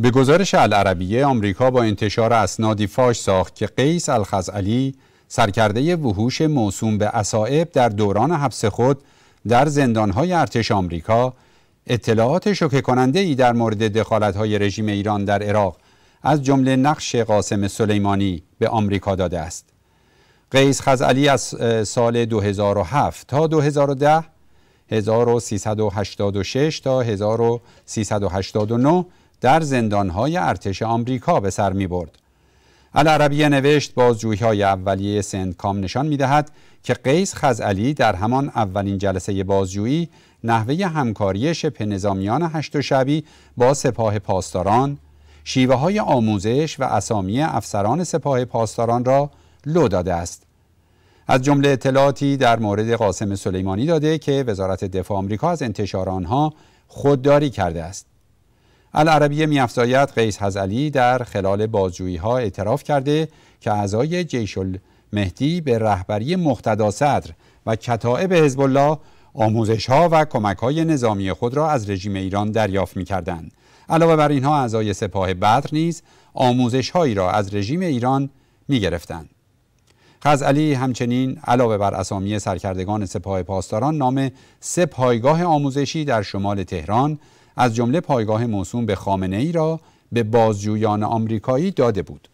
به گزارش العربیه آمریکا با انتشار اسنادی فاش ساخت که قیس الخزعلی سرکرده وحوش موسوم به اسائب در دوران حبس خود در زندانهای ارتش آمریکا اطلاعات شوکه کننده ای در مورد های رژیم ایران در عراق از جمله نقش قاسم سلیمانی به آمریکا داده است. قیس خزعلی از سال 2007 تا 2010 1386 تا 1389 در زندانهای ارتش آمریکا به سر می برد. العربیه نوشت های اولیه کام نشان می‌دهد که قیس خزعلی در همان اولین جلسه بازجویی نحوه همکاری شبه نظامیان هشت و شبی با سپاه پاسداران شیوه های آموزش و اسامی افسران سپاه پاسداران را لو داده است از جمله اطلاعاتی در مورد قاسم سلیمانی داده که وزارت دفاع آمریکا از انتشار آنها خودداری کرده است العربیه میافزاید قیس حزعلی در خلال بازجویی ها اعتراف کرده که اعضای جیش المهدی به رهبری مقتدا صدر و کتائب حزب الله آموزش ها و کمک های نظامی خود را از رژیم ایران دریافت می علاوه بر اینها اعضای سپاه بدر نیز آموزش هایی را از رژیم ایران می گرفتند. خزعلی همچنین علاوه بر اسامی سرکردگان سپاه پاسداران نام سه پایگاه آموزشی در شمال تهران از جمله پایگاه موسوم به خامنه ای را به بازجویان آمریکایی داده بود